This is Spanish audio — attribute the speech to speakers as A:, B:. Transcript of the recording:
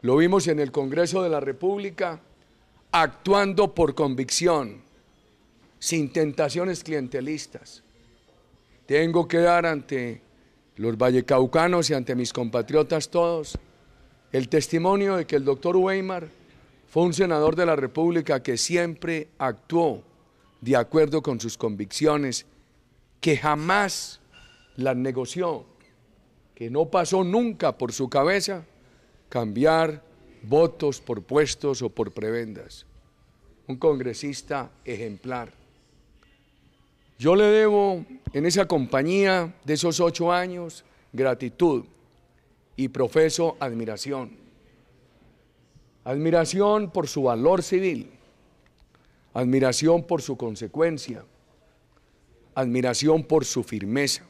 A: Lo vimos en el Congreso de la República actuando por convicción, sin tentaciones clientelistas. Tengo que dar ante los vallecaucanos y ante mis compatriotas todos el testimonio de que el doctor Weimar fue un senador de la República que siempre actuó de acuerdo con sus convicciones, que jamás las negoció, que no pasó nunca por su cabeza cambiar votos por puestos o por prebendas. Un congresista ejemplar. Yo le debo en esa compañía de esos ocho años gratitud y profeso admiración. Admiración por su valor civil, admiración por su consecuencia, admiración por su firmeza.